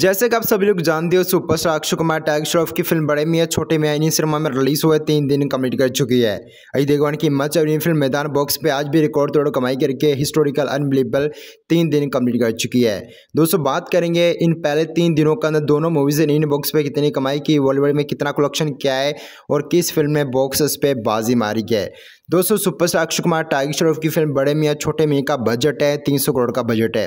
जैसे कि आप सभी लोग जानते हो सुपरस्टार अक्षय कुमार टाइगर श्रॉफ की फिल्म बड़े मियाँ छोटे मियाँ इन्हीं सिनेमा में रिलीज हुए तीन दिन कम्प्लीट कर चुकी है अजय देवगन की मच अपनी फिल्म मैदान बॉक्स पे आज भी रिकॉर्ड तोड़ कमाई करके हिस्टोरिकल अनबिलीबल तीन दिन कम्प्लीट कर चुकी है दोस्तों बात करेंगे इन पहले तीन दिनों के अंदर दोनों मूवीज ने इन बॉक्स पर कितनी कमाई की बॉलीवुड में कितना कलेक्शन किया है और किस फिल्म ने बॉक्स पे बाजी मारी है दोस्तों सुपरस्टार अक्षय कुमार टाइगर श्रॉफ की फिल्म बड़े मियाँ छोटे मियाँ का बजट है तीन करोड़ का बजट है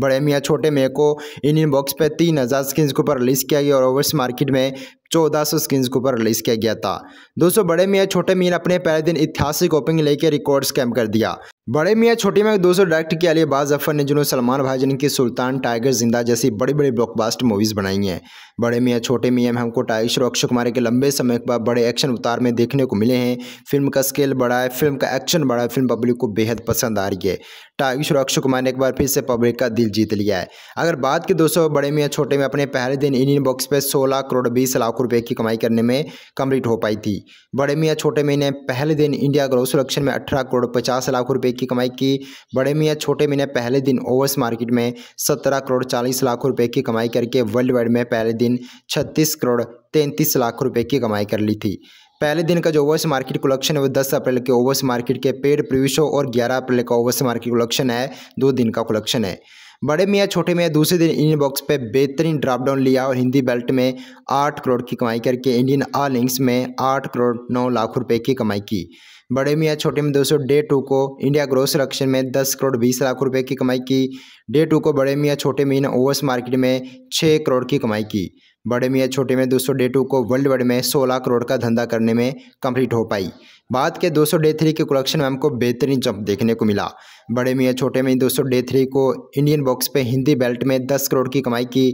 बड़े मियाँ छोटे मियाँ को इन इन बॉक्स पे तीन हज़ार स्किन्स के ऊपर रिलीज़ किया गया और ओवर्स मार्केट में चौदह सौ स्किन्स के ऊपर रिलीज़ किया गया था दोस्तों बड़े मियाँ छोटे मियाँ ने अपने पहले दिन ऐतिहासिक ओपनिंग लेकर रिकॉर्ड स्कैम कर दिया बड़े मियाँ छोटे मियाँ दोस्तों डायरेक्ट लिए अलीबाज जफर ने जिन्होंने सलमान भाई जिनकी की सुल्तान टाइगर जिंदा जैसी बड़ी बड़ी ब्लॉकबास्ट मूवीज़ बनाई हैं बड़े मियाँ छोटे मियाँ में हमको टाइगर श्रो अक्षय कुमार के लंबे समय के बाद बड़े एक्शन उतार में देखने को मिले हैं फिल्म का स्केल बड़ा है फिल्म का एक्शन बड़ा है फिल्म पब्लिक को बेहद पसंद आ रही है टाइगर श्रो अक्षय कुमार ने एक बार फिर से पब्लिक का दिल जीत लिया है अगर बात की दोस्तों बड़े मियाँ छोटे में अपने पहले दिन इंडियन बॉक्स पर सोलह करोड़ बीस लाख लाख रुपए की कमाई करने में कम्प्लीट हो पाई थी बड़े मियाँ छोटे मियाँ ने पहले दिन इंडिया ग्रोथ सिलेक्शन में अठारह करोड़ पचास लाख रुपए की कमाई की बड़े मियाँ छोटे मियाँ ने पहले दिन ओवर्स मार्केट में सत्रह करोड़ चालीस लाख रुपए की कमाई करके वर्ल्ड वाइड में पहले दिन छत्तीस करोड़ तैंतीस लाख रुपये की कमाई कर ली थी पहले दिन का जो ओवर्स मार्केट कलेक्शन है वो 10 अप्रैल के ओवर्स मार्केट के पेड प्रवेशों शो और 11 अप्रैल का ओवर्स मार्केट कलेक्शन है दो दिन का कलेक्शन है बड़े मियाँ छोटे मियाँ दूसरे दिन इंडियन बॉक्स पे बेहतरीन ड्रॉप डाउन लिया और हिंदी बेल्ट में आठ करोड़ की कमाई करके इंडियन आल इंग्स में आठ करोड़ नौ लाख रुपए की कमाई की बड़े मियाँ छोटे में दोस्तों डे टू को इंडिया ग्रोथ सिलेक्शन में दस करोड़ बीस लाख रुपए की कमाई की डे टू को बड़े मियाँ छोटे मियाँ ओवर्स मार्केट में छः करोड़ की कमाई की बड़े मियाँ छोटे में दो सौ डे टू को वर्ल्ड वाइड में सोलह करोड़ का धंधा करने में कंप्लीट हो पाई बाद के दो सौ डे थ्री के कलेक्शन में हमको बेहतरीन जंप देखने को मिला बड़े मियाँ छोटे में दो सौ डे थ्री को इंडियन बॉक्स पे हिंदी बेल्ट में दस करोड़ की कमाई की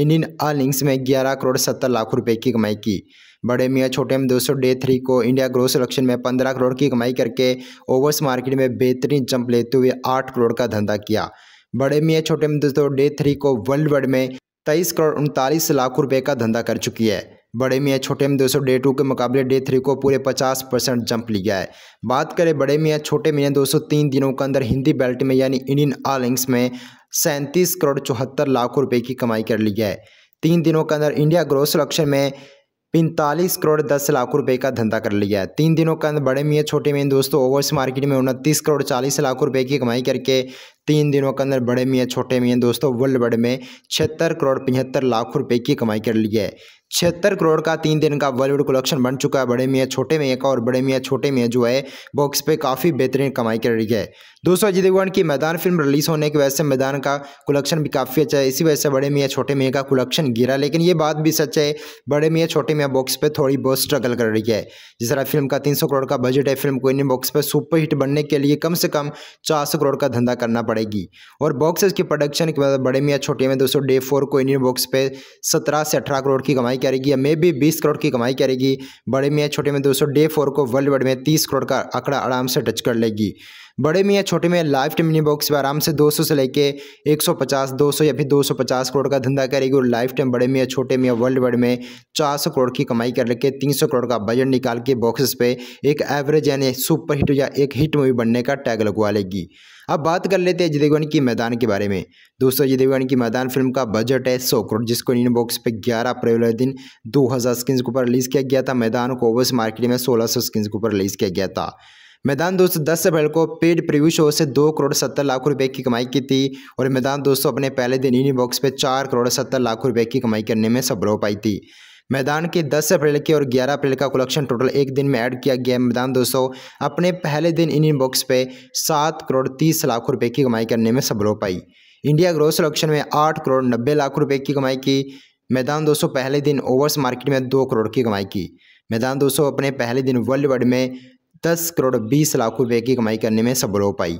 इंडियन अर्निंग्स में ग्यारह करोड़ सत्तर लाख रुपये की कमाई की बड़े मियाँ छोटे में दो सौ डे थ्री को इंडिया ग्रोथ सिलेक्शन में पंद्रह करोड़ की कमाई करके ओवर्स मार्केट में बेहतरीन जंप लेते हुए आठ करोड़ का धंधा किया बड़े मियाँ छोटे में दोस्तों डे थ्री को वर्ल्ड वाइड में तेईस करोड़ उनतालीस लाख रुपए का धंधा कर चुकी है बड़े मियाँ छोटे में सौ डे टू के मुकाबले डे थ्री को पूरे 50 परसेंट जंप लिया है बात करें बड़े मियाँ छोटे मियाँ सौ तीन दिनों के अंदर हिंदी बेल्ट में यानी इंडियन आलिंग्स में सैंतीस करोड़ चौहत्तर लाख रुपए की कमाई कर ली है तीन दिनों के अंदर इंडिया ग्रोस लक्षण में पैंतालीस करोड़ दस लाख रुपए का धंधा कर लिया है तीन दिनों के अंदर बड़े मियाँ छोटे मियाँ दोस्तों ओवर्स मार्केट में उनतीस करोड़ चालीस लाख रुपए की कमाई करके तीन दिनों के अंदर बड़े मियाँ छोटे मियाँ दोस्तों वर्ल्ड बड़ में छिहत्तर करोड़ पिहत्तर लाख रुपए की कमाई कर ली है छिहत्तर करोड़ का तीन दिन का बॉलीवुड कलेक्शन बन चुका है बड़े मियाँ छोटे मियाँ का और बड़े मियाँ छोटे मियाँ जो है बॉक्स पे काफ़ी बेहतरीन कमाई कर रही है दोस्तों अजय देवगन की मैदान फिल्म रिलीज होने की वजह से मैदान का कलेक्शन भी काफ़ी अच्छा है इसी वजह से बड़े मियाँ छोटे मियाँ का कलेक्शन गिरा लेकिन ये बात भी सच है बड़े मियाँ छोटे मियाँ बॉक्स पर थोड़ी बहुत स्ट्रगल कर रही है जिस तरह फिल्म का तीन करोड़ का बजट है फिल्म को इन बॉक्स पर सुपरहिट बनने के लिए कम से कम चार करोड़ का धंधा करना पड़ेगी और बॉक्स की प्रोडक्शन के बाद बड़े मियाँ छोटे में दोस्तों डे फोर को इन बॉक्स पर सत्रह से अठारह करोड़ की कमाई क्या रहेगी या मे बी बीस करोड़ की कमाई क्या रहेगी बड़े में या छोटे में दोस्तों डे फोर को वर्ल्ड वाइड में तीस करोड़ का आंकड़ा आराम से टच कर लेगी बड़े में या छोटे में लाइफ टाइम मिनी बॉक्स में आराम से 200 से लेके 150 200 या फिर 250 करोड़ का धंधा करेगी और लाइफ टाइम बड़े में या छोटे में या वर्ल्ड वाइड में 400 करोड़ की कमाई कर लेके 300 करोड़ का बजट निकाल के बॉक्सेस पे एक एवरेज यानी सुपर हिट या एक हिट मूवी बनने का टैग लगवा लेगी अब बात कर लेते हैं जदेगवान की मैदान के बारे में दोस्तों ये की मैदान फिल्म का बजट है सौ करोड़ जिसको इन बॉक्स पे 11 अप्रैल दिन 2000 स्क्रीन के ऊपर रिलीज़ किया गया था मैदान को ओवर्स मार्केट में 1600 स्क्रीन के ऊपर रिलीज़ किया गया था मैदान दोस्तों दस अप्रैल को पेड प्रीव्यू शो से दो करोड़ सत्तर लाख रुपए की कमाई की थी और मैदान दोस्तों अपने पहले दिन इन बॉक्स पे चार करोड़ सत्तर लाख रुपए की कमाई करने में सफल हो पाई थी मैदान के 10 अप्रैल के और 11 अप्रैल का कलेक्शन टोटल एक दिन में ऐड किया गया मैदान दोस्तों अपने पहले दिन इन बॉक्स पे सात करोड़ तीस लाख रुपए की कमाई करने में सफल हो पाई इंडिया ग्रोथ सलेक्शन में आठ करोड़ नब्बे लाख रुपए की कमाई की मैदान दोस्तों पहले दिन ओवर्स मार्केट में दो करोड़ की कमाई की मैदान दोस्तों अपने पहले दिन वर्ल्ड वाइड में दस करोड़ बीस लाख रुपये की कमाई करने में सफल हो पाई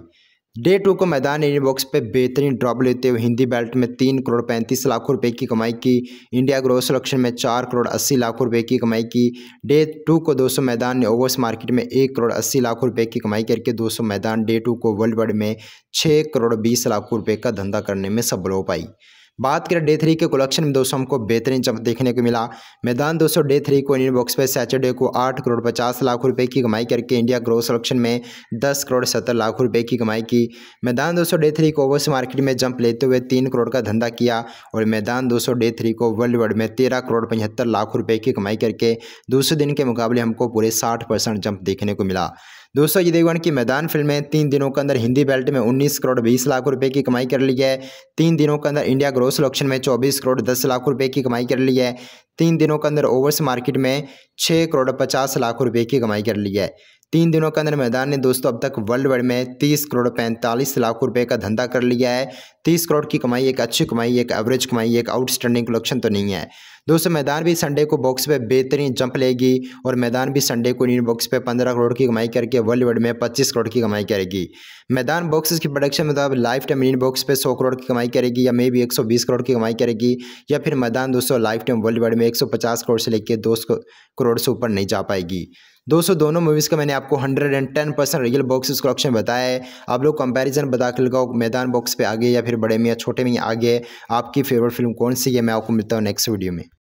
डे टू को मैदान एरिया बॉक्स पर बेहतरीन ड्रॉप लेते हुए हिंदी बेल्ट में तीन करोड़ पैंतीस लाख रुपए की कमाई की इंडिया ग्रोथ सिलेक्शन में चार करोड़ अस्सी लाख रुपए की कमाई की डे टू को 200 मैदान ने ओवर्स मार्केट में एक करोड़ अस्सी लाख रुपए की कमाई करके 200 मैदान डे टू को वर्ल्ड वाइड में छः करोड़ बीस लाख रुपये का धंधा करने में सफल हो पाई बात करें डे थ्री के कलेक्शन में दोस्तों हमको बेहतरीन चमक देखने को मिला मैदान दोस्तों डे थ्री को इंडियन बॉक्स पर सैटरडे को आठ करोड़ पचास लाख रुपए की कमाई करके इंडिया ग्रोथ सलेक्शन में दस करोड़ सत्तर लाख रुपए की कमाई की मैदान दोस्तों डे थ्री को ओवर्स मार्केट में जंप लेते हुए तीन करोड़ का धंधा किया और मैदान दोस्तों डे थ्री को वर्ल्ड वर्ड में तेरह करोड़ पचहत्तर लाख रुपये की कमाई करके दूसरे दिन के मुकाबले हमको पूरे साठ परसेंट जंप देखने को मिला दोस्तों ये देवगन की मैदान फिल्में तीन दिनों के अंदर हिंदी बेल्ट में उन्नीस करोड़ बीस लाख रुपये की कमाई कर ली है तीन दिनों के अंदर इंडिया ग्रोथ सिलेक्शन में चौबीस करोड़ दस लाख रुपये की कमाई कर ली है तीन दिनों के अंदर ओवर्स मार्केट में छः करोड़ पचास लाख रुपये की कमाई कर ली है तीन दिनों के अंदर मैदान ने दोस्तों अब तक वर्ल्ड वाइड में तीस करोड़ पैंतालीस लाख रुपए का धंधा कर लिया है तीस करोड़ की कमाई एक अच्छी कमाई एक एवरेज कमाई एक आउटस्टैंडिंग कलेक्शन तो नहीं है दोस्तों मैदान भी संडे को बॉक्स पे बेहतरीन जंप लेगी और मैदान भी संडे को इंडियन बॉक्स पे पंद्रह करोड़ की कमाई करके वर्ल्ड में पच्चीस करोड़ की कमाई करेगी मैदान बॉक्स की प्रोडक्शन मुताबिक लाइफ टाइम इंडियन बॉक्स पे सौ करोड़ की कमाई करेगी या मे भी एक करोड़ की कमाई करेगी या फिर मैदान दोस्तों लाइफ टाइम वर्ल्ड में एक करोड़ से लेकर दो करोड़ से ऊपर नहीं जा पाएगी दोस्तों दोनों मूवीज़ का मैंने आपको hundred and ten percent real box score option बताया है आप लोग कंपैरिजन बता के लगाओ मैदान बॉक्स पे आगे या फिर बड़े में या छोटे में आगे आपकी फेवरेट फिल्म कौन सी है मैं आपको मिलता हूँ नेक्स्ट वीडियो में